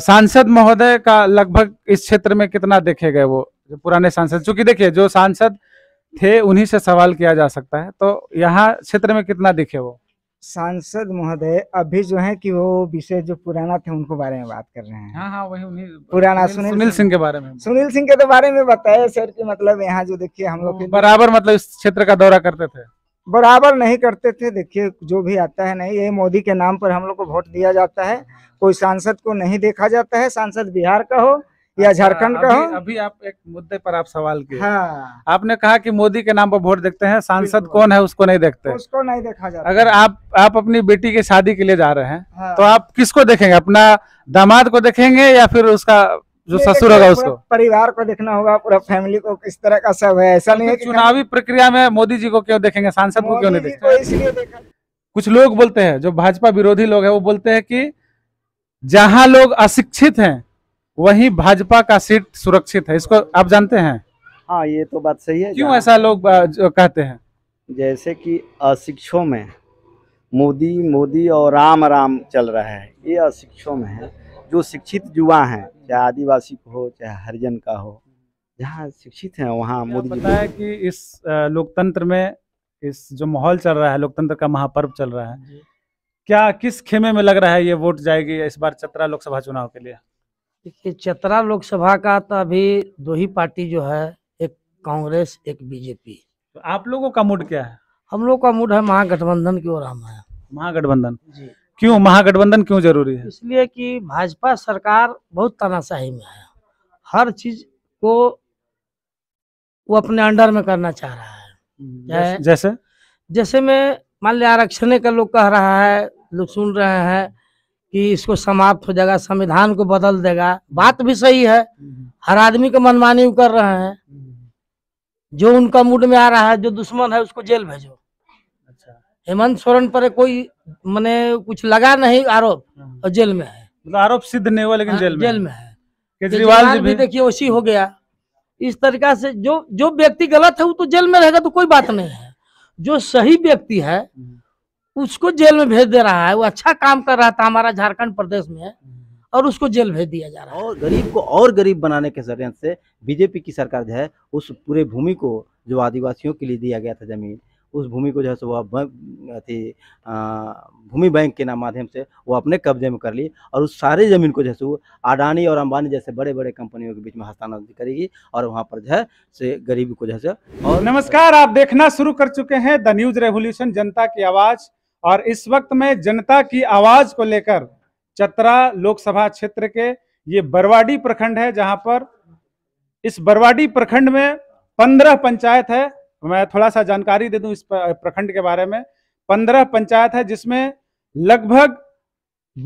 सांसद महोदय का लगभग इस क्षेत्र में कितना देखे गए वो जो पुराने सांसद चूंकि देखिए जो सांसद थे उन्हीं से सवाल किया जा सकता है तो यहाँ क्षेत्र में कितना दिखे वो सांसद महोदय अभी जो है कि वो विषय जो पुराना थे उनको बारे में बात कर रहे हैं हाँ हाँ वही उन्हीं पुराना सुनील सुनील सिंह के बारे में सुनील सिंह के तो बारे में बताया सर कि मतलब यहाँ जो देखिए हम लोग बराबर मतलब इस क्षेत्र का दौरा करते थे बराबर नहीं करते थे देखिए जो भी आता है नहीं ये मोदी के नाम पर हम लोग को वोट दिया जाता है कोई सांसद को नहीं देखा जाता है सांसद बिहार का हो या अच्छा, झारखंड का हो अभी आप एक मुद्दे पर आप सवाल किए हाँ। आपने कहा कि मोदी के नाम पर वोट देखते हैं सांसद कौन है उसको नहीं देखते उसको नहीं देखा जाता अगर आप आप अपनी बेटी की शादी के लिए जा रहे हैं हाँ। तो आप किसको देखेंगे अपना दामाद को देखेंगे या फिर उसका जो ससुर होगा उसको परिवार को देखना होगा पूरा फैमिली को किस तरह का सब है ऐसा नहीं है तो चुनावी प्रक्रिया में मोदी जी को क्यों देखेंगे सांसद को क्यों नहीं देखेंगे कुछ लोग बोलते हैं जो भाजपा विरोधी लोग है वो बोलते हैं कि जहां लोग अशिक्षित हैं वहीं भाजपा का सीट सुरक्षित है इसको आप जानते हैं हाँ ये तो बात सही है क्यों ऐसा लोग कहते हैं जैसे कि अशिक्षों में मोदी मोदी और राम राम चल रहा है ये अशिक्षों में है जो शिक्षित युवा हैं चाहे आदिवासी हो चाहे हरिजन का हो जहाँ शिक्षित हैं वहाँ मोदी जी बताया कि इस लोकतंत्र में इस जो माहौल चल रहा है लोकतंत्र का महापर्व चल रहा है क्या किस खेमे में लग रहा है ये वोट जाएगी इस बार चतरा लोकसभा चुनाव के लिए देखिए चतरा लोकसभा का तो अभी दो ही पार्टी जो है एक कांग्रेस एक बीजेपी तो आप लोगों का मूड क्या है हम लोग का मूड है महागठबंधन की ओर हम है महागठबंधन जी क्यों महागठबंधन क्यों जरूरी है इसलिए कि भाजपा सरकार बहुत तानाशाही में है हर चीज को वो अपने अंडर में करना चाह रहा है जैसे जैसे में मान लिया आरक्षण का लोग कह रहा है लोग सुन रहे हैं कि इसको समाप्त हो जाएगा संविधान को बदल देगा बात भी सही है हर आदमी को मनमानी कर रहे हैं हम्म। जो उनका मूड में आ रहा है जो दुश्मन है उसको जेल भेजो हेमंत सोरेन पर कोई मैंने कुछ लगा नहीं आरोप और हाँ। जेल में है मतलब आरोप सिद्ध नहीं हुआ लेकिन हाँ, जेल में जेल में है केजरीवाल भी देखिए उसी हो गया इस तरीका से जो जो व्यक्ति गलत है वो तो जेल में रहेगा तो कोई बात नहीं है जो सही व्यक्ति है हम्म। उसको जेल में भेज दे रहा है वो अच्छा काम कर रहा था तो हमारा झारखंड प्रदेश में हम्म। और उसको जेल भेज दिया जा रहा है और गरीब को और गरीब बनाने के जरिए से बीजेपी की सरकार जो है उस पूरे भूमि को जो आदिवासियों के लिए दिया गया था जमीन उस भूमि को जो है सो वह अति भूमि बैंक के नाम माध्यम से वो अपने कब्जे में कर ली और उस सारी ज़मीन को जो है सो अडानी और अंबानी जैसे बड़े बड़े कंपनियों के बीच में हस्तांतरित करेगी और वहाँ पर जो है से गरीबी को जो है और नमस्कार आप देखना शुरू कर चुके हैं द न्यूज रेवोल्यूशन जनता की आवाज़ और इस वक्त में जनता की आवाज़ को लेकर चतरा लोकसभा क्षेत्र के ये बरवाडी प्रखंड है जहां पर इस बरवाडी प्रखंड में पंद्रह पंचायत है तो मैं थोड़ा सा जानकारी दे दूं इस प्रखंड के बारे में पंद्रह पंचायत है जिसमें लगभग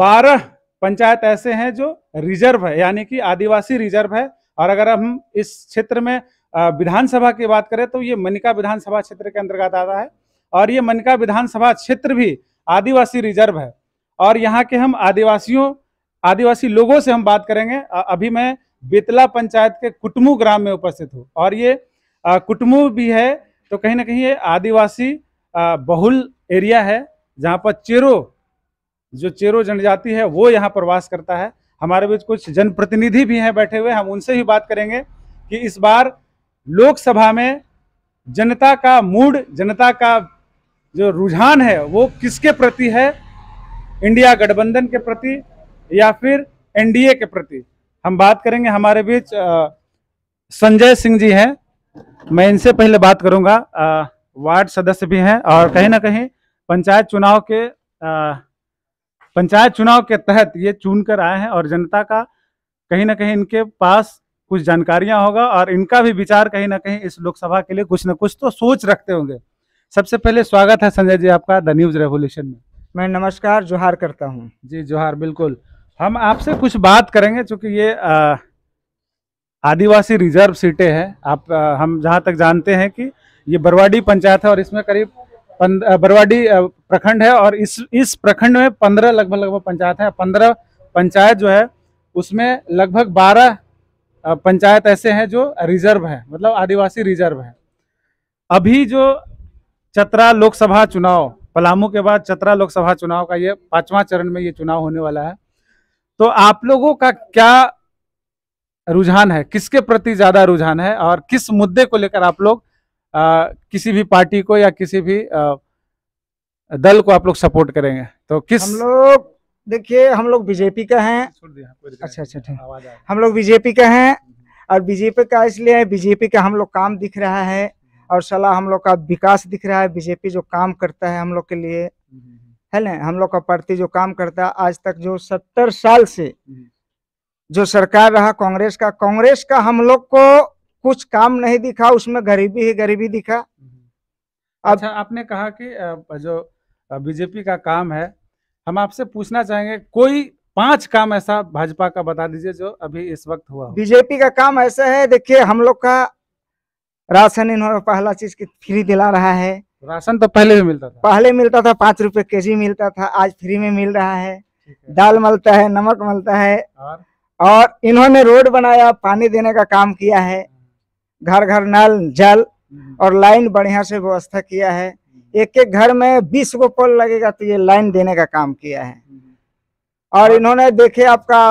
बारह पंचायत ऐसे हैं जो रिजर्व है यानी कि आदिवासी रिजर्व है और अगर हम इस क्षेत्र में विधानसभा की बात करें तो ये मनिका विधानसभा क्षेत्र के अंतर्गत आता है और ये मनिका विधानसभा क्षेत्र भी आदिवासी रिजर्व है और यहाँ के हम आदिवासियों आदिवासी लोगों से हम बात करेंगे अभी मैं बेतला पंचायत के कुटमू ग्राम में उपस्थित हूँ और ये कुटमू भी है तो कहीं ना कहीं ये आदिवासी बहुल एरिया है जहाँ पर चेरो जो चेरो जनजाति है वो यहाँ प्रवास करता है हमारे बीच कुछ जनप्रतिनिधि भी हैं बैठे हुए हम उनसे भी बात करेंगे कि इस बार लोकसभा में जनता का मूड जनता का जो रुझान है वो किसके प्रति है इंडिया गठबंधन के प्रति या फिर एनडीए के प्रति हम बात करेंगे हमारे बीच संजय सिंह जी हैं मैं इनसे पहले बात करूंगा वार्ड सदस्य भी हैं और कहीं ना कहीं पंचायत चुनाव के पंचायत चुनाव के तहत ये चुन कर आए हैं और जनता का कहीं ना कहीं इनके पास कुछ जानकारियां होगा और इनका भी विचार कहीं ना कहीं इस लोकसभा के लिए कुछ ना कुछ तो सोच रखते होंगे सबसे पहले स्वागत है संजय जी आपका द न्यूज रेवोल्यूशन में मैं नमस्कार जोहार करता हूँ जी जोहार बिल्कुल हम आपसे कुछ बात करेंगे चूंकि ये आ, आदिवासी रिजर्व सीटें हैं आप आ, हम जहाँ तक जानते हैं कि ये बरवाडी पंचायत है और इसमें करीब बरवाडी प्रखंड है और इस इस प्रखंड में पंद्रह लगभग लगभग पंचायत है पंद्रह पंचायत जो है उसमें लगभग बारह पंचायत ऐसे हैं जो रिजर्व है मतलब आदिवासी रिजर्व है अभी जो चतरा लोकसभा चुनाव पलामू के बाद चतरा लोकसभा चुनाव का ये पांचवा चरण में ये चुनाव होने वाला है तो आप लोगों का क्या रुझान है किसके प्रति ज़्यादा रुझान है और किस मुद्दे को लेकर आप लोग आ, किसी भी पार्टी को या किसी भी आ, दल को आप लोग सपोर्ट करेंगे तो किस हम लोग देखिए हम लोग बीजेपी का हैं अच्छा अच्छा ठीक हम लोग बीजेपी का हैं और बीजेपी का इसलिए है बीजेपी का हम लोग काम दिख रहा है और सलाह हम लोग का विकास दिख रहा है बीजेपी जो काम करता है हम लोग के लिए हम्म, हम्म, हम्म। है ना हम लोग का पार्टी जो काम करता है आज तक जो सत्तर साल से जो सरकार रहा कांग्रेस का कांग्रेस का हम लोग को कुछ काम नहीं दिखा उसमें गरीबी ही गरीबी दिखा हम्म। अब अच्छा आपने कहा कि जो बीजेपी का काम है हम आपसे पूछना चाहेंगे कोई पांच काम ऐसा भाजपा का बता दीजिए जो अभी इस वक्त हुआ बीजेपी का काम ऐसा है देखिए हम लोग का राशन इन्होंने पहला चीज की फ्री दिला रहा है राशन तो पहले भी मिलता था पहले मिलता था पांच रुपए के जी मिलता था आज फ्री में मिल रहा है दाल मिलता है नमक मिलता है और और इन्होंने रोड बनाया पानी देने का काम किया है घर घर नल जल और लाइन बढ़िया से व्यवस्था किया है एक एक घर में बीस गो पोल लगेगा तो ये लाइन देने का काम किया है और इन्होंने देखे आपका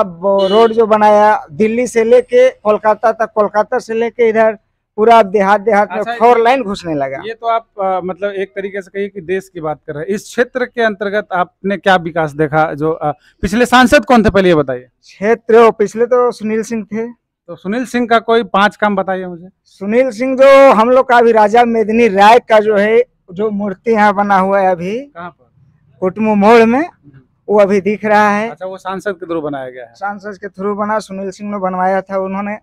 रोड जो बनाया दिल्ली से लेके कोलकाता तक कोलकाता से लेके इधर पूरा देहात देहात में फोर अच्छा, लाइन घुसने लगा ये तो आप आ, मतलब एक तरीके से कहिए कि देश की बात कर रहे हैं इस क्षेत्र के अंतर्गत आपने क्या विकास देखा जो आ, पिछले सांसद कौन थे पहले ये बताइए क्षेत्र पिछले तो सुनील सिंह थे तो सुनील सिंह का कोई पांच काम बताइए मुझे सुनील सिंह जो हम लोग का अभी राजा मेदिनी राय का जो है जो मूर्ति यहाँ बना हुआ है अभी कहाँ पर कुटमु मोड़ में हम्म। वो अभी दिख रहा है अच्छा वो सांसद के थ्रू बनाया गया है सांसद के थ्रू बना सुनील सिंह ने बनवाया था उन्होंने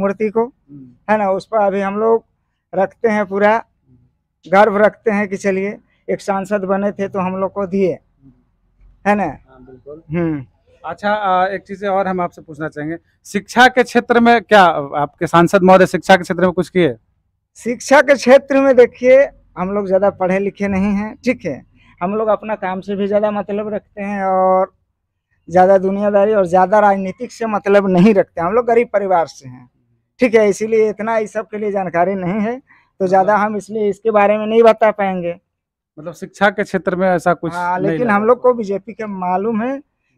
मूर्ति को हम्म। है ना उस पर अभी हम लोग रखते हैं पूरा गर्व रखते हैं कि चलिए एक सांसद बने थे तो हम लोग को दिए है ना हाँ, बिल्कुल हम्म। अच्छा एक चीज और हम आपसे पूछना चाहेंगे शिक्षा के क्षेत्र में क्या आपके सांसद महोदय शिक्षा के क्षेत्र में कुछ किए शिक्षा के क्षेत्र में देखिए हम लोग ज्यादा पढ़े लिखे नहीं है ठीक है हम लोग अपना काम से भी ज़्यादा मतलब रखते हैं और ज़्यादा दुनियादारी और ज़्यादा राजनीतिक से मतलब नहीं रखते हम लोग गरीब परिवार से हैं ठीक है इसीलिए इतना इस सब के लिए जानकारी नहीं है तो मतलब ज़्यादा हम इसलिए इसके बारे में नहीं बता पाएंगे मतलब शिक्षा के क्षेत्र में ऐसा कुछ हाँ लेकिन हम लोग तो। को बीजेपी के मालूम है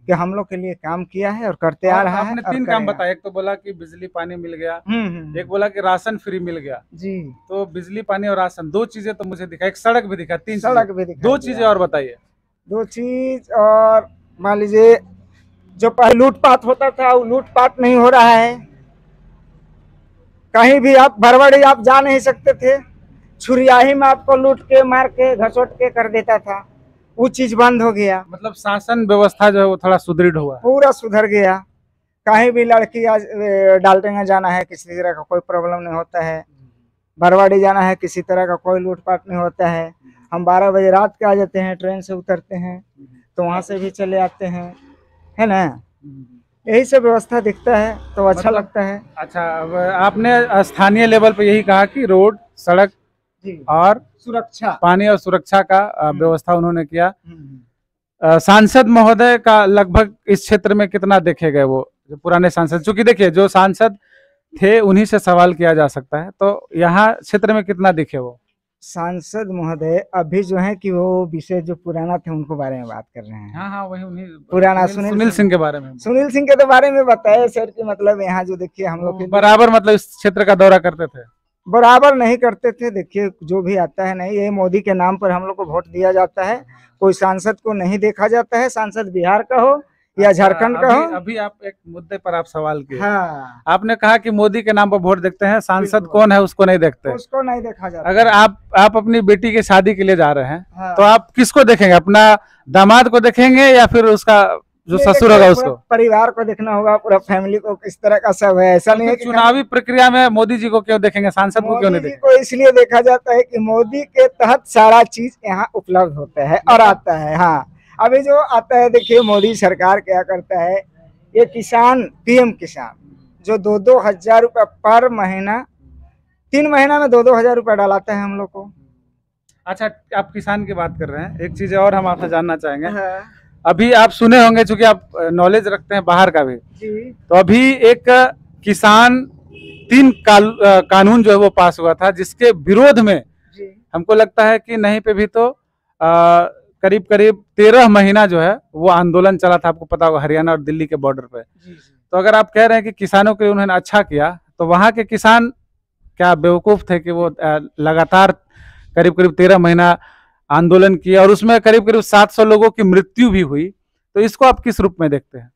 कि हम लोग के लिए काम किया है और करते आ हाँ, रहा है तीन काम बताया एक तो बोला कि बिजली पानी मिल गया हम्म, हम्म, हम्म। एक बोला कि राशन फ्री मिल गया जी तो बिजली पानी और राशन दो चीजें तो मुझे दिखा एक सड़क भी दिखा तीन सड़क भी दिखा दो चीजें और बताइए दो चीज और मान लीजिए जो पहले लूटपाट होता था वो लूटपाट नहीं हो रहा है कहीं भी आप भरवड़ी आप जा नहीं सकते थे ही में आपको लूट के मार के घसोट के कर देता था वो चीज बंद हो गया मतलब शासन व्यवस्था जो है वो थोड़ा सुदृढ़ हुआ पूरा सुधर गया कहीं भी लड़की आज डालटेंगे जाना है किसी तरह का कोई प्रॉब्लम नहीं होता है बरवाड़ी जाना है किसी तरह का कोई लूटपाट नहीं होता है हम 12 बजे रात के आ जाते हैं ट्रेन से उतरते हैं तो वहाँ से भी चले आते हैं है ना यही सब व्यवस्था दिखता है तो अच्छा मतलब, लगता है अच्छा आपने स्थानीय लेवल पर यही कहा कि रोड सड़क और सुरक्षा पानी और सुरक्षा का हम्म। व्यवस्था उन्होंने किया हम्म, हम्म। सांसद महोदय का लगभग इस क्षेत्र में कितना देखे गए वो जो पुराने सांसद चूंकि देखिए जो सांसद थे उन्हीं से सवाल किया जा सकता है तो यहाँ क्षेत्र में कितना दिखे वो सांसद महोदय अभी जो है कि वो विषय जो पुराना थे उनको बारे में बात कर रहे हैं हाँ हाँ वही उन्हीं पुराना सुनील सुनील सिंह के बारे में सुनील सिंह के तो बारे में बताए सर कि मतलब यहाँ जो देखिए हम लोग बराबर मतलब इस क्षेत्र का दौरा करते थे बराबर नहीं करते थे देखिए जो भी आता है नहीं ये मोदी के नाम पर हम लोग को वोट दिया जाता है कोई सांसद को नहीं देखा जाता है सांसद बिहार का हो या अच्छा, झारखंड का हो अभी आप एक मुद्दे पर आप सवाल किए हाँ। आपने कहा कि मोदी के नाम पर वोट देखते हैं सांसद कौन है उसको नहीं देखते उसको नहीं देखा जाता अगर आप आप अपनी बेटी की शादी के लिए जा रहे हैं हाँ। तो आप किसको देखेंगे अपना दामाद को देखेंगे या फिर उसका जो ससुर होगा उसको परिवार को देखना होगा पूरा फैमिली को किस तरह का सब है ऐसा तो नहीं है चुनावी प्रक्रिया में मोदी जी को क्यों देखेंगे सांसद को क्यों नहीं देखेंगे को इसलिए देखा जाता है कि मोदी के तहत सारा चीज यहाँ उपलब्ध होता है और आता है हाँ अभी जो आता है देखिए मोदी सरकार क्या करता है ये किसान पीएम किसान जो दो दो हजार रूपए पर महीना तीन महीना में दो दो हजार रूपए डालाते हैं हम लोग को अच्छा आप किसान की बात कर रहे हैं एक चीज और हम आपसे जानना चाहेंगे हाँ। अभी आप सुने होंगे चूंकि आप नॉलेज रखते हैं बाहर का भी तो अभी एक किसान तीन काल, कानून जो है वो पास हुआ था जिसके विरोध में जी। हमको लगता है कि नहीं पे भी तो आ, करीब करीब तेरह महीना जो है वो आंदोलन चला था आपको पता होगा हरियाणा और दिल्ली के बॉर्डर पे जी, तो अगर आप कह रहे हैं कि किसानों के उन्होंने अच्छा किया तो वहां के किसान क्या बेवकूफ थे कि वो लगातार करीब करीब तेरह महीना आंदोलन किया और उसमें करीब करीब 700 लोगों की मृत्यु भी हुई तो इसको आप किस रूप में देखते हैं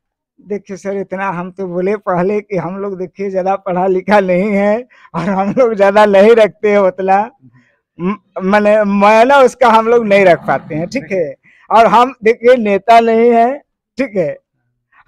देखिए सर इतना हम तो बोले पहले कि हम लोग देखिए ज्यादा पढ़ा लिखा नहीं है और हम लोग ज्यादा नहीं रखते है उतना मैंने मैना उसका हम लोग नहीं रख पाते हैं ठीक है और हम देखिए नेता नहीं है ठीक है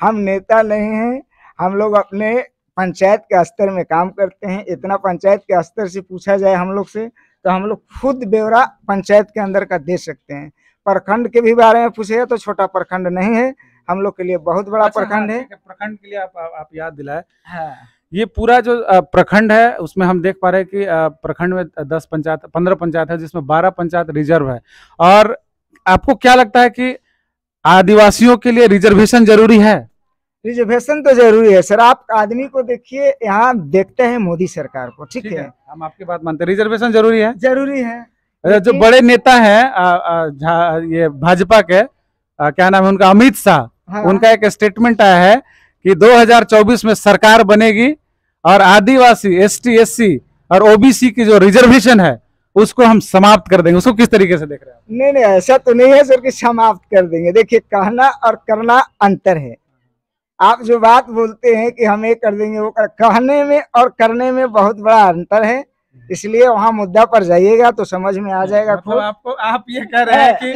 हम नेता नहीं है हम लोग अपने पंचायत के स्तर में काम करते हैं इतना पंचायत के स्तर से पूछा जाए हम लोग से तो हम लोग खुद ब्यौरा पंचायत के अंदर का दे सकते हैं प्रखंड के भी बारे में पूछे तो छोटा प्रखंड नहीं है हम लोग के लिए बहुत बड़ा अच्छा, प्रखंड हाँ, है प्रखंड के लिए आप आप याद दिलाए हाँ। ये पूरा जो प्रखंड है उसमें हम देख पा रहे हैं कि प्रखंड में दस पंचायत पंद्रह पंचायत है जिसमें बारह पंचायत रिजर्व है और आपको क्या लगता है कि आदिवासियों के लिए रिजर्वेशन जरूरी है रिजर्वेशन तो जरूरी है सर आप आदमी को देखिए यहाँ देखते हैं मोदी सरकार को ठीक, है? हम आपकी बात मानते हैं रिजर्वेशन जरूरी है जरूरी है अच्छा, जो बड़े नेता है ये भाजपा के आ, क्या नाम है उनका अमित शाह हाँ। उनका एक स्टेटमेंट आया है कि 2024 में सरकार बनेगी और आदिवासी एसटी एससी और ओबीसी की जो रिजर्वेशन है उसको हम समाप्त कर देंगे उसको किस तरीके से देख रहे हैं नहीं नहीं ऐसा तो नहीं है सर कि समाप्त कर देंगे देखिए कहना और करना अंतर है आप जो बात बोलते हैं कि हम ये कर देंगे वो कर, कहने में और करने में बहुत बड़ा अंतर है इसलिए वहाँ मुद्दा पर जाइएगा तो समझ में आ हाँ, जाएगा मतलब आपको आप ये कह रहे हैं कि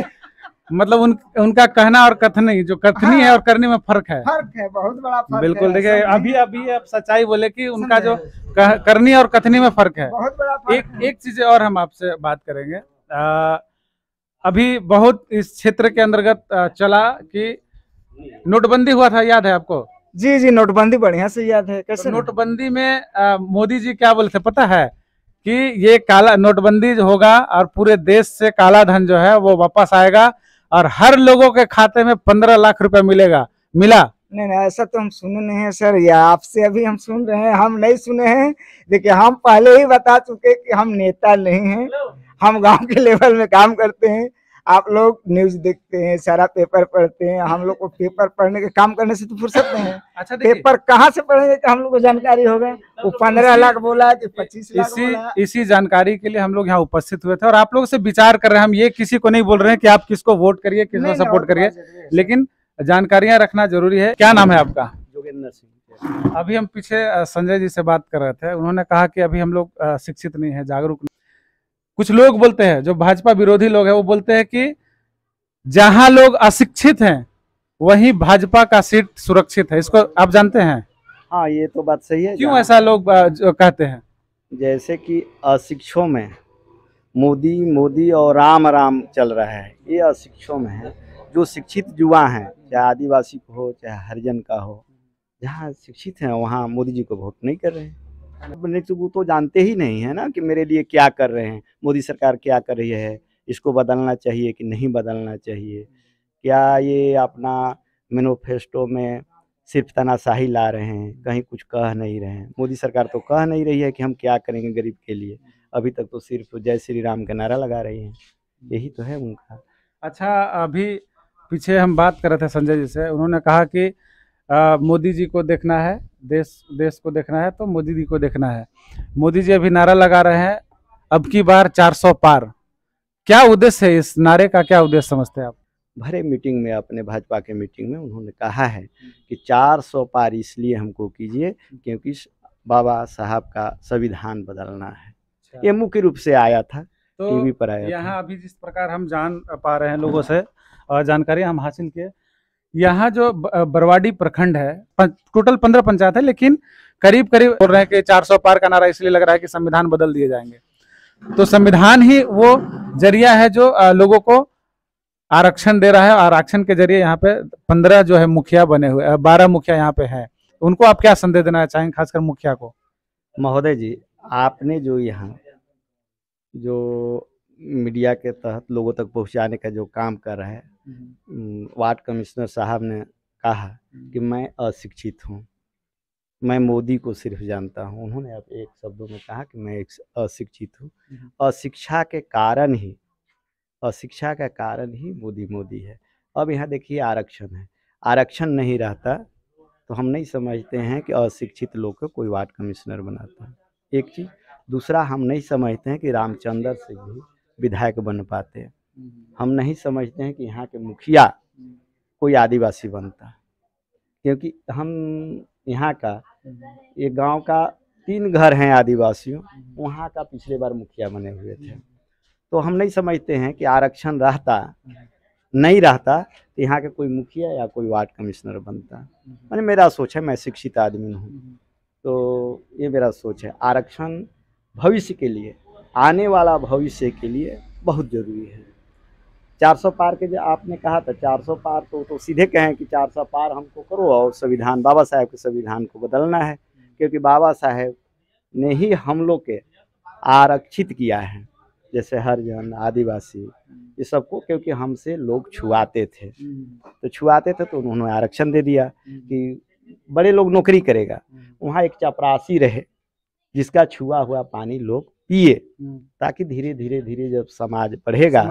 मतलब उन उनका कहना और कथनी जो कथनी हाँ, है और करने में फर्क है फर्क है बहुत बड़ा फर्क बिल्कुल देखिए अभी अभी आप सच्चाई बोले कि उनका जो कह, करनी और कथनी में फर्क है बहुत बड़ा फर्क एक है। एक चीज और हम आपसे बात करेंगे आ, अभी बहुत इस क्षेत्र के अंतर्गत चला की नोटबंदी हुआ था याद है आपको जी जी नोटबंदी बढ़िया से याद है तो कैसे तो नोटबंदी में मोदी जी क्या बोले थे पता है कि ये काला नोटबंदी होगा और पूरे देश से काला धन जो है वो वापस आएगा और हर लोगों के खाते में पंद्रह लाख रुपए मिलेगा मिला नहीं नहीं ऐसा तो हम सुने नहीं है सर या आपसे अभी हम सुन रहे हैं हम नहीं सुने हैं देखिए हम पहले ही बता चुके कि हम नेता नहीं हैं हम गांव के लेवल में काम करते हैं आप लोग न्यूज देखते हैं सारा पेपर पढ़ते हैं हम लोग को पेपर पढ़ने के काम करने से तो फुर्सत नहीं है अच्छा पेपर कहाँ से पढ़ेंगे कि हम लोग को जानकारी होगा तो वो पंद्रह लाख बोला कि पच्चीस इसी इसी जानकारी के लिए हम लोग यहाँ उपस्थित हुए थे और आप लोग से विचार कर रहे हैं हम ये किसी को नहीं बोल रहे हैं कि आप किसको वोट करिए किसको सपोर्ट करिए लेकिन जानकारियां रखना जरूरी है क्या नाम है आपका जोगिंदर सिंह अभी हम पीछे संजय जी से बात कर रहे थे उन्होंने कहा कि अभी हम लोग शिक्षित नहीं है जागरूक कुछ लोग बोलते हैं जो भाजपा विरोधी लोग हैं वो बोलते हैं कि जहां लोग अशिक्षित हैं वहीं भाजपा का सीट सुरक्षित है इसको आप जानते हैं हाँ ये तो बात सही है क्यों ऐसा लोग हाँ। कहते हैं जैसे कि अशिक्षों में मोदी मोदी और राम राम चल रहा है ये अशिक्षों में है जो शिक्षित युवा हैं चाहे आदिवासी हो चाहे हरिजन का हो जहाँ शिक्षित हैं वहाँ मोदी जी को वोट नहीं कर रहे हैं नेतृत्व तो, तो जानते ही नहीं है ना कि मेरे लिए क्या कर रहे हैं मोदी सरकार क्या कर रही है इसको बदलना चाहिए कि नहीं बदलना चाहिए क्या ये अपना मैनोफेस्टो में सिर्फ तनाशाही ला रहे हैं कहीं कुछ कह नहीं रहे हैं मोदी सरकार तो कह नहीं रही है कि हम क्या करेंगे गरीब के लिए अभी तक तो सिर्फ जय श्री राम का नारा लगा रही हैं यही तो है उनका अच्छा अभी पीछे हम बात कर रहे थे संजय जी से उन्होंने कहा कि मोदी जी को देखना है देश देश को देखना है तो मोदी जी को देखना है मोदी जी अभी नारा लगा रहे हैं अब की बार 400 पार क्या उद्देश्य है इस नारे का क्या उद्देश्य समझते हैं आप भरे मीटिंग में अपने भाजपा के मीटिंग में उन्होंने कहा है कि 400 पार इसलिए हमको कीजिए क्योंकि बाबा साहब का संविधान बदलना है अच्छा। ये मुख्य रूप से आया था तो टीवी पर आया यहाँ अभी जिस प्रकार हम जान पा रहे हैं लोगों से जानकारी हम हासिल किए यहाँ जो बरवाडी प्रखंड है टोटल पंद्रह पंचायत है लेकिन करीब करीब बोल रहे हैं कि सौ पार का नारा इसलिए लग रहा है कि संविधान बदल दिए जाएंगे तो संविधान ही वो जरिया है जो लोगों को आरक्षण दे रहा है आरक्षण के जरिए यहाँ पे पंद्रह जो है मुखिया बने हुए बारह मुखिया यहाँ पे है उनको आप क्या संदेश देना चाहेंगे खासकर मुखिया को महोदय जी आपने जो यहाँ जो मीडिया के तहत लोगों तक पहुंचाने का जो काम कर रहे हैं हम्म, वार्ड कमिश्नर साहब ने कहा हम्म। कि मैं अशिक्षित हूँ मैं मोदी को सिर्फ जानता हूँ उन्होंने अब एक शब्दों में कहा कि मैं एक अशिक्षित हूँ हम्म। अशिक्षा के कारण ही अशिक्षा का कारण ही मोदी मोदी है अब यहाँ देखिए आरक्षण है आरक्षण नहीं रहता तो हम नहीं समझते हैं कि अशिक्षित लोग को कोई वार्ड कमिश्नर बनाता है एक चीज़ दूसरा हम नहीं समझते हैं कि रामचंद्र सिंह भी विधायक बन पाते हैं हम्म। हम नहीं समझते हैं कि यहाँ के मुखिया कोई आदिवासी बनता क्योंकि हम यहाँ का हम्म। ये गांव का तीन घर हैं आदिवासियों हम्म। वहाँ का पिछले बार मुखिया बने हुए थे तो हम नहीं समझते हैं कि आरक्षण रहता नहीं रहता तो यहाँ के कोई मुखिया या कोई वार्ड कमिश्नर बनता मैंने मेरा सोच है मैं शिक्षित आदमी हूँ तो ये मेरा सोच है आरक्षण भविष्य के लिए आने वाला भविष्य के लिए बहुत ज़रूरी है 400 पार के जो आपने कहा था 400 पार तो तो सीधे कहें कि 400 पार हमको करो और संविधान बाबा साहेब के संविधान को बदलना है क्योंकि बाबा साहेब ने ही हम लोग के आरक्षित किया है जैसे हरजन आदिवासी ये सबको क्योंकि हमसे लोग छुआते थे तो छुआते थे तो उन्होंने आरक्षण दे दिया कि बड़े लोग नौकरी करेगा वहाँ एक चपरासी रहे जिसका छुआ हुआ पानी लोग पिए हम्म। ताकि धीरे धीरे धीरे जब समाज बढ़ेगा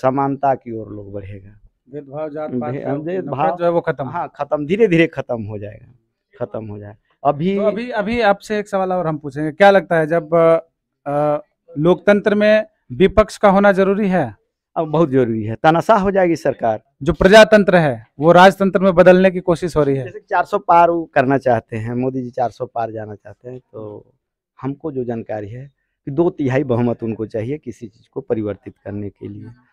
समानता की ओर लोग बढ़ेगा भेदभाव जो है वो खत्म हाँ खत्म धीरे धीरे खत्म हो जाएगा खत्म हो जाए अभी तो अभी अभी आपसे एक सवाल और हम पूछेंगे क्या लगता है जब लोकतंत्र में विपक्ष का होना जरूरी है अब बहुत जरूरी है तनाशा हो जाएगी सरकार जो प्रजातंत्र है वो राजतंत्र में बदलने की कोशिश हो रही है जैसे 400 पार करना चाहते हैं मोदी जी 400 पार जाना चाहते हैं तो हमको जो जानकारी है कि दो तिहाई बहुमत उनको चाहिए किसी चीज़ को परिवर्तित करने के लिए हाँ।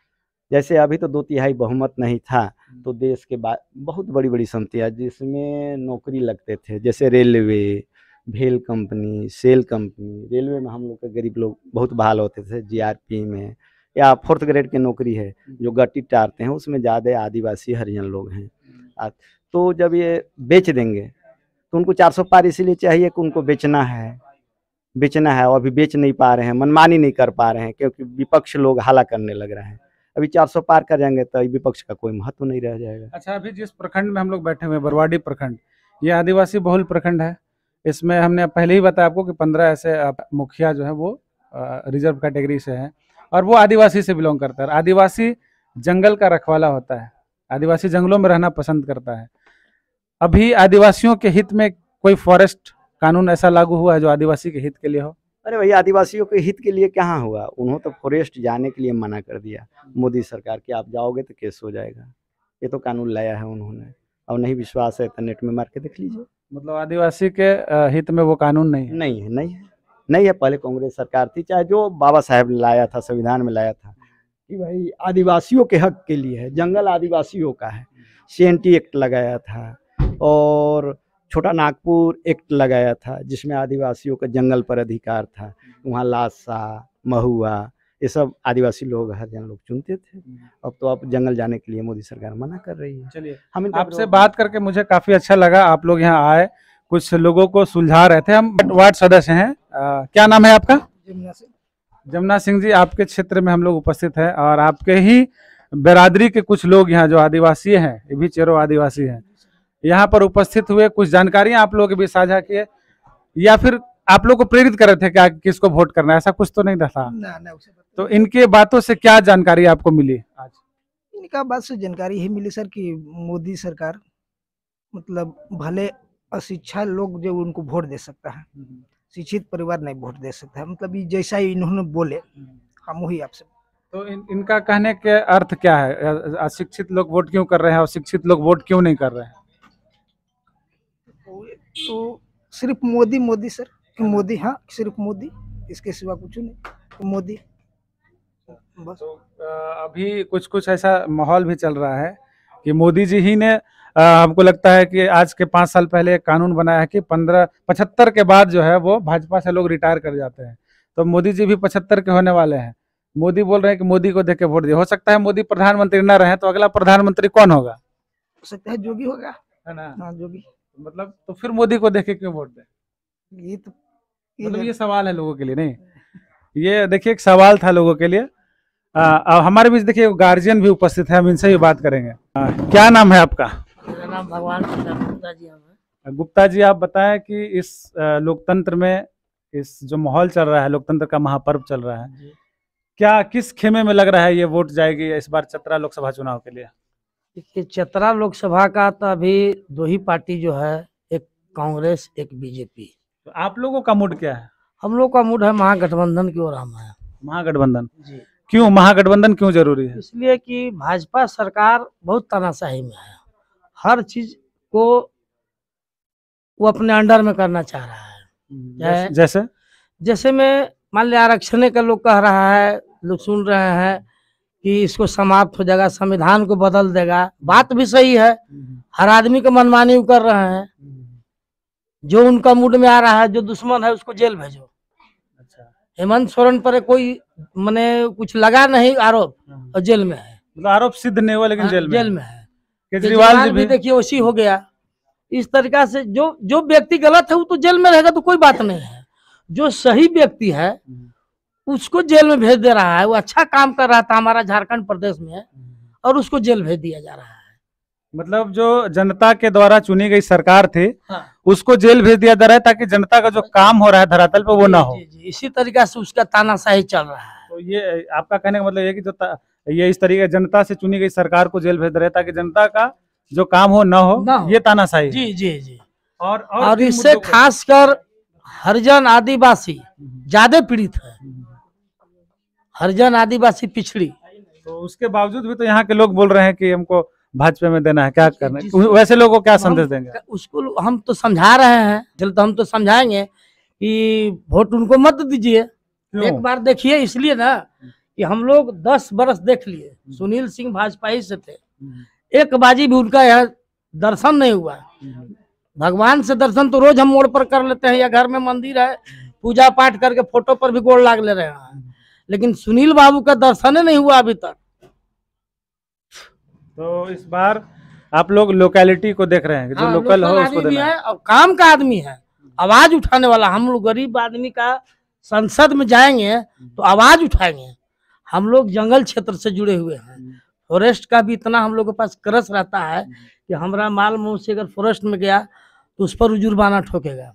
जैसे अभी तो दो तिहाई बहुमत नहीं था हाँ। तो देश के बाद बहुत बड़ी बड़ी समितियाँ जिसमें नौकरी लगते थे जैसे रेलवे भेल कंपनी सेल कंपनी रेलवे में हम लोग के गरीब लोग बहुत बहाल होते थे जीआरपी में या फोर्थ ग्रेड की नौकरी है हाँ। जो गट्टी टारते हैं उसमें ज़्यादा आदिवासी हरिजन लोग हैं तो जब ये बेच देंगे तो उनको चार सौ पार इसीलिए चाहिए कि उनको बेचना है बेचना है और अभी बेच नहीं पा रहे हैं मनमानी नहीं कर पा रहे हैं क्योंकि विपक्ष लोग हाला करने लग रहे हैं अभी 400 पार कर जाएंगे तो विपक्ष का कोई महत्व नहीं रह जाएगा अच्छा अभी जिस प्रखंड में हम लोग बैठे हुए बरवाडी प्रखंड ये आदिवासी बहुल प्रखंड है इसमें हमने पहले ही बताया आपको कि पंद्रह ऐसे मुखिया जो है वो रिजर्व कैटेगरी से है और वो आदिवासी से बिलोंग करता है आदिवासी जंगल का रखवाला होता है आदिवासी जंगलों में रहना पसंद करता है अभी आदिवासियों के हित में कोई फॉरेस्ट कानून ऐसा लागू हुआ है जो आदिवासी के हित के लिए हो अरे भैया आदिवासियों के हित के लिए कहाँ हुआ उन्होंने तो फॉरेस्ट जाने के लिए मना कर दिया मोदी सरकार की आप जाओगे तो केस हो जाएगा ये तो कानून लाया है उन्होंने और नहीं विश्वास है तो नेट में मार के देख लीजिए मतलब आदिवासी के हित में वो कानून नहीं है नहीं है नहीं है नहीं है पहले कांग्रेस सरकार थी चाहे जो बाबा साहेब ने लाया था संविधान में लाया था कि भाई आदिवासियों के हक के लिए है जंगल आदिवासियों का है सी एक्ट लगाया था और छोटा नागपुर एक्ट लगाया था जिसमें आदिवासियों का जंगल पर अधिकार था वहाँ लाशा महुआ ये सब आदिवासी लोग हर जन लोग चुनते थे हम्म। अब तो आप जंगल जाने के लिए मोदी सरकार मना कर रही है चलिए हम आपसे बात करके मुझे काफ़ी अच्छा लगा आप लोग यहाँ आए कुछ लोगों को सुलझा रहे थे हम वार्ड सदस्य हैं क्या नाम है आपका जमुना सिंह जी आपके क्षेत्र में हम लोग उपस्थित हैं और आपके ही बिरादरी के कुछ लोग यहाँ जो आदिवासी हैं ये भी चेरो आदिवासी हैं यहाँ पर उपस्थित हुए कुछ जानकारियां आप लोगों के बीच साझा किए या फिर आप लोग को प्रेरित कर रहे थे क्या किसको वोट करना ऐसा कुछ तो नहीं था ना, ना, तो इनके बातों से क्या जानकारी आपको मिली आज इनका बात से जानकारी ही मिली सर कि मोदी सरकार मतलब भले अशिक्षा लोग जो उनको वोट दे सकता है हम्म, हम्म। शिक्षित परिवार नहीं वोट दे सकता है मतलब जैसा ही इन्होंने बोले हम्म। हम वही आपसे तो इन, इनका कहने के अर्थ क्या है अशिक्षित लोग वोट क्यों कर रहे हैं और शिक्षित लोग वोट क्यों नहीं कर रहे हैं तो सिर्फ मोदी मोदी सर हाँ। मोदी हाँ सिर्फ मोदी इसके सिवा कुछ नहीं तो मोदी बस तो अभी कुछ कुछ ऐसा माहौल भी चल रहा है कि मोदी जी ही ने हमको लगता है कि आज के पाँच साल पहले एक कानून बनाया है कि पंद्रह पचहत्तर के बाद जो है वो भाजपा से लोग रिटायर कर जाते हैं तो मोदी जी भी पचहत्तर के होने वाले हैं मोदी बोल रहे हैं कि मोदी को देख के वोट दिए हो सकता है मोदी प्रधानमंत्री ना रहे तो अगला प्रधानमंत्री कौन होगा हो सकता है जोगी होगा है ना जो हाँ, जोगी मतलब तो फिर मोदी को देखे क्यों वोट दे ये तो ये मतलब ये सवाल है लोगों के लिए नहीं ये देखिए एक सवाल था लोगों के लिए आ, हमारे बीच देखिए गार्जियन भी उपस्थित है हम इनसे भी बात करेंगे आ, क्या नाम है आपका मेरा नाम भगवान गुप्ता जी है गुप्ता जी आप बताएं कि इस लोकतंत्र में इस जो माहौल चल रहा है लोकतंत्र का महापर्व चल रहा है क्या किस खेमे में लग रहा है ये वोट जाएगी इस बार चतरा लोकसभा चुनाव के लिए देखिए चतरा लोकसभा का तो अभी दो ही पार्टी जो है एक कांग्रेस एक बीजेपी तो आप लोगों का मूड क्या है हम लोग का मूड है महागठबंधन की ओर हम है महागठबंधन जी क्यों महागठबंधन क्यों जरूरी है इसलिए कि भाजपा सरकार बहुत तानाशाही में है हर चीज को वो अपने अंडर में करना चाह रहा है हम्म, जैसे जैसे में मान लिया आरक्षण का लोग कह रहा है लोग सुन रहे हैं कि इसको समाप्त हो जाएगा संविधान को बदल देगा बात भी सही है हर आदमी को मनमानी कर रहे हैं जो उनका मूड में आ रहा है जो दुश्मन है उसको जेल भेजो अच्छा हेमंत सोरेन पर कोई मैंने कुछ लगा नहीं आरोप हाँ। और जेल में है मतलब आरोप सिद्ध नहीं हुआ लेकिन हाँ, जेल में जेल में है केजरीवाल भी देखिए उसी हो गया इस तरीका से जो जो व्यक्ति गलत है वो तो जेल में रहेगा तो कोई बात नहीं है जो सही व्यक्ति है हम्म। उसको जेल में भेज दे रहा है वो अच्छा काम कर रहा था हमारा झारखंड प्रदेश में हम्म। और उसको जेल भेज दिया जा रहा है मतलब जो जनता के द्वारा चुनी गई सरकार थी हाँ। उसको जेल भेज दिया जा रहा है ताकि जनता का जो हाँ। काम हो रहा है धरातल पर वो ना हो जी, जी, इसी तरीका से उसका तानाशाही चल रहा है तो ये आपका कहने का मतलब ये की जो ये इस तरीके जनता से चुनी गई सरकार को जेल भेज रहे ताकि जनता का जो काम हो न हो, हो। ये तानाशाही जी जी जी और और, और इससे खासकर हरिजन आदिवासी हम्म। ज्यादा पीड़ित है हम्म। हरिजन आदिवासी पिछड़ी तो उसके बावजूद भी तो यहाँ के लोग बोल रहे हैं कि हमको भाजपा में देना है क्या करना है वैसे लोगों को क्या संदेश देंगे उसको हम तो समझा रहे हैं चलो तो हम तो समझाएंगे कि वोट उनको मत दीजिए एक बार देखिए इसलिए ना कि हम लोग दस बरस देख लिए हम्म। सुनील सिंह भाजपा ही से थे हम्म। एक बाजी भी उनका यह दर्शन नहीं हुआ हम्म। भगवान से दर्शन तो रोज हम मोड़ पर कर लेते हैं या घर में मंदिर है पूजा पाठ करके फोटो पर भी गोड़ लाग ले रहे हैं लेकिन सुनील बाबू का दर्शन ही नहीं हुआ अभी तक तो इस बार आप लोग लोकेलिटी को देख रहे हैं जो लोकल हाँ, हो उसको देना है और काम का आदमी है आवाज उठाने वाला हम लोग गरीब आदमी का संसद में जाएंगे तो आवाज उठाएंगे हम लोग जंगल क्षेत्र से जुड़े हुए हैं फॉरेस्ट का भी इतना हम लोग के पास क्रस रहता है कि हमारा माल मुंह से अगर फॉरेस्ट में गया तो उस पर जुर्माना ठोकेगा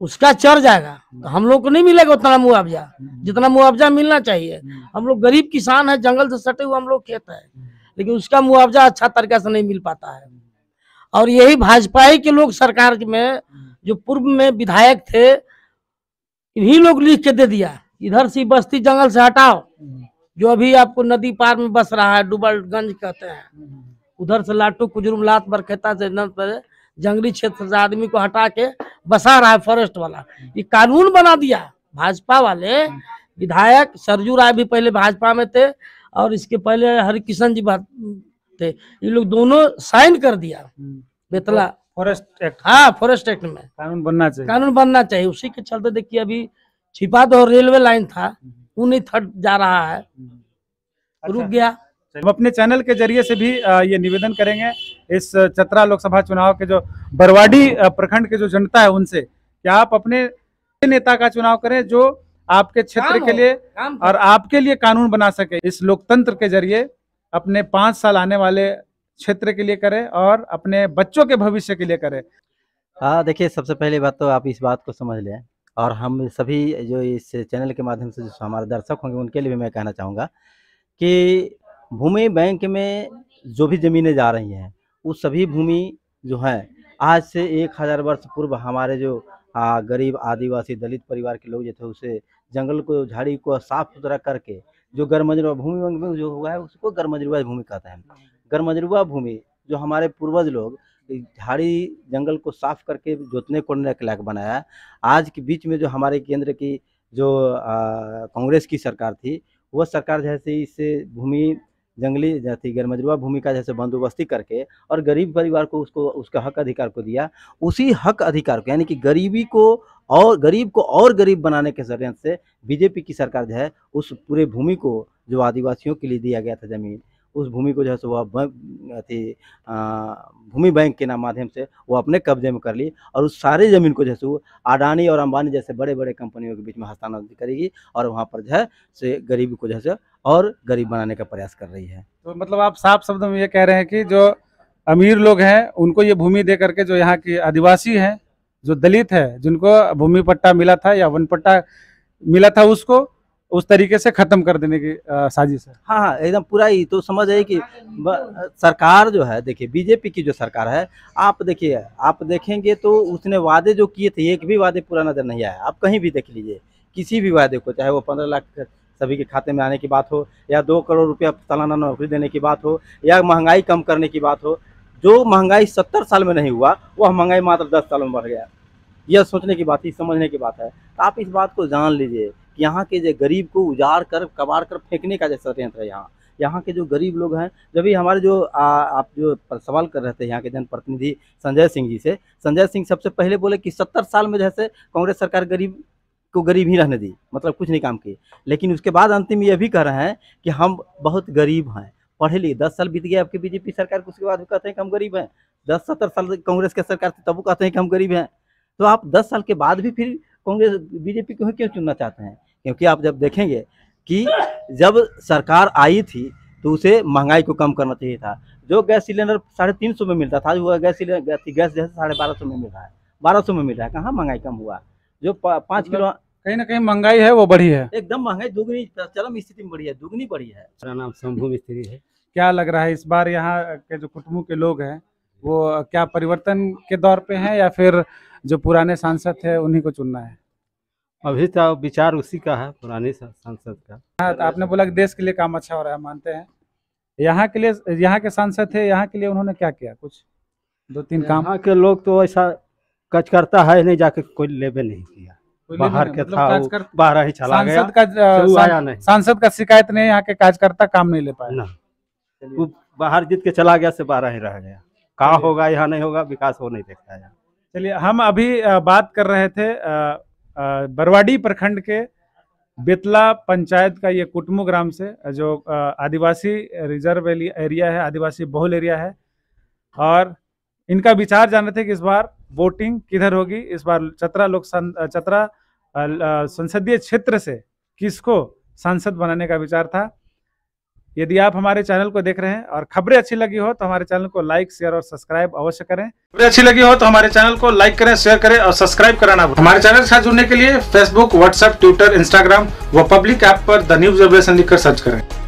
उसका चढ़ जाएगा तो हम लोग को नहीं मिलेगा उतना मुआवजा हम्म। जितना मुआवजा मिलना चाहिए हम्म। हम लोग गरीब किसान है जंगल से सटे हुए हम लोग खेत है हम्म। लेकिन उसका मुआवजा अच्छा तरीके से नहीं मिल पाता है और यही भाजपा ही के लोग सरकार में जो पूर्व में विधायक थे इन्हीं लोग लिख के दे दिया इधर से बस्ती जंगल से हटाओ जो अभी आपको नदी पार में बस रहा है डुबलगंज कहते हैं उधर से लाटू कुजरुम लात बरखेता से जंगली क्षेत्र से आदमी को हटा के बसा रहा है फॉरेस्ट वाला ये कानून बना दिया भाजपा वाले विधायक सरजू राय भी पहले भाजपा में थे और इसके पहले हरिकिशन जी थे ये लोग दोनों साइन कर दिया हम्म। बेतला फॉरेस्ट एक्ट हाँ फॉरेस्ट एक्ट में कानून बनना चाहिए कानून बनना चाहिए उसी के चलते देखिए अभी छिपा तो रेलवे लाइन था वो हम्म। नहीं थट जा रहा है हम्म। अच्छा। रुक गया हम अपने चैनल के जरिए से भी ये निवेदन करेंगे इस चतरा लोकसभा चुनाव के जो बरवाडी प्रखंड के जो जनता है उनसे कि आप अपने नेता का चुनाव करें जो आपके क्षेत्र के लिए और आपके लिए कानून बना सके इस लोकतंत्र के जरिए अपने पांच साल आने वाले क्षेत्र के लिए करें और अपने बच्चों के भविष्य के लिए करें हाँ देखिए सबसे पहली बात तो आप इस बात को समझ लें और हम सभी जो इस चैनल के माध्यम से जो हमारे दर्शक होंगे उनके लिए भी मैं कहना चाहूँगा कि भूमि बैंक में जो भी ज़मीनें जा रही हैं वो सभी भूमि जो है आज से एक हज़ार वर्ष पूर्व हमारे जो आ, गरीब आदिवासी दलित परिवार के लोग जो थे उसे जंगल को झाड़ी को साफ सुथरा करके जो गर्मजरुआ भूमि बैंक में जो हुआ है उसको गर्मजरुआ भूमि कहते हैं गर्मजरुआ भूमि जो हमारे पूर्वज लोग झाड़ी जंगल को साफ करके जोतने कोड़ने के लायक बनाया आज के बीच में जो हमारे केंद्र की जो कांग्रेस की सरकार थी वह सरकार जैसे इससे भूमि जंगली जाति गैर मजरूबा भूमि का जैसे बंदोबस्ती करके और गरीब परिवार को उसको उसका हक अधिकार को दिया उसी हक अधिकार को यानी कि गरीबी को और गरीब को और गरीब बनाने के षडयंत्र से बीजेपी की सरकार जो है उस पूरे भूमि को जो आदिवासियों के लिए दिया गया था जमीन उस भूमि को जो है सो वह अथी भूमि बैंक के नाम माध्यम से वो अपने कब्जे में कर ली और उस सारे ज़मीन को जो है सो अडानी और अंबानी जैसे बड़े बड़े कंपनियों के बीच में हस्तांतरित करेगी और वहाँ पर जो है से गरीबी को जो है सो और गरीब बनाने का प्रयास कर रही है तो मतलब आप साफ शब्द में ये कह रहे हैं कि जो अमीर लोग हैं उनको ये भूमि दे करके जो यहाँ की आदिवासी हैं जो दलित है जिनको भूमि पट्टा मिला था या वन पट्टा मिला था उसको उस तरीके से खत्म कर देने की साजिश है हाँ हाँ एकदम पूरा ही तो समझ आई कि सरकार जो है देखिए बीजेपी की जो सरकार है आप देखिए आप देखेंगे तो उसने वादे जो किए थे एक भी वादे पूरा नजर नहीं आया आप कहीं भी देख लीजिए किसी भी वादे को चाहे वो पंद्रह लाख सभी के खाते में आने की बात हो या दो करोड़ रुपया सालाना नौकरी देने की बात हो या महंगाई कम करने की बात हो जो महंगाई सत्तर साल में नहीं हुआ वह महंगाई मात्र दस साल में बढ़ गया यह सोचने की बात ही समझने की बात है तो आप इस बात को जान लीजिए यहाँ के जो गरीब को उजाड़ कर कबाड़ कर फेंकने का जैसा यंत्र है यहाँ यहाँ के जो गरीब लोग हैं जब भी हमारे जो आ, आप जो सवाल कर रहे थे यहाँ के जनप्रतिनिधि संजय सिंह जी से संजय सिंह सबसे पहले बोले कि सत्तर साल में जैसे कांग्रेस सरकार गरीब को गरीब ही रहने दी मतलब कुछ नहीं काम किए लेकिन उसके बाद अंतिम ये भी कह रहे हैं कि हम बहुत गरीब हैं पढ़े लिए दस साल बीत गए आपकी बीजेपी सरकार उसके बाद भी कहते हैं कि हम गरीब हैं दस सत्तर साल कांग्रेस की सरकार थी तब वो कहते हैं कि हम गरीब हैं तो आप दस साल के बाद भी फिर कांग्रेस बीजेपी को क्यों चुनना चाहते हैं क्योंकि आप जब देखेंगे कि जब सरकार आई थी तो उसे महंगाई को कम करना चाहिए था जो गैस सिलेंडर साढ़े तीन सौ में मिलता था वो गैस सिलेंडर गैस जैसे साढ़े बारह सौ में मिल रहा है बारह सौ में मिल रहा है कहाँ महंगाई कम हुआ जो पाँच किलो मतलब कहीं ना कहीं महंगाई है वो बढ़ी है एकदम महंगाई दुगनी चरम स्थिति में बढ़ी है दुगनी बढ़ी है मेरा नाम शंभू मिस्त्री है क्या लग रहा है इस बार यहाँ के जो कुटुम्बों के लोग हैं वो क्या परिवर्तन के दौर पे हैं या फिर जो पुराने सांसद थे उन्हीं को चुनना है अभी तो विचार उसी का है पुरानी सांसद का हाँ तो आपने बोला कि देश के लिए काम अच्छा हो रहा है मानते हैं यहाँ के लिए यहाँ के सांसद थे यहाँ के लिए उन्होंने क्या किया कुछ दो तीन काम यहाँ के लोग तो ऐसा कच करता है नहीं जाके कोई लेवे नहीं किया बाहर के मतलब था बाहर ही चला गया का आया नहीं सांसद का शिकायत नहीं यहाँ के कार्यकर्ता काम नहीं ले पाया वो बाहर जीत के चला गया से बारह ही रह गया कहाँ होगा यहाँ नहीं होगा विकास हो नहीं देखता यहाँ चलिए हम अभी बात कर रहे थे बरवाडी प्रखंड के बेतला पंचायत का ये कुटमू ग्राम से जो आदिवासी रिजर्व एरिया है आदिवासी बहुल एरिया है और इनका विचार जान रहे थे कि इस बार वोटिंग किधर होगी इस बार चतरा लोक चतरा संसदीय क्षेत्र से किसको सांसद बनाने का विचार था यदि आप हमारे चैनल को देख रहे हैं और खबरें अच्छी लगी हो तो हमारे चैनल को लाइक शेयर और सब्सक्राइब अवश्य करें खबरें अच्छी लगी हो तो हमारे चैनल को लाइक करें शेयर करें और सब्सक्राइब कराना हमारे चैनल के साथ जुड़ने के लिए फेसबुक व्हाट्सएप ट्विटर इंस्टाग्राम व पब्लिक ऐप पर द न्यूज लिखकर सर्च करें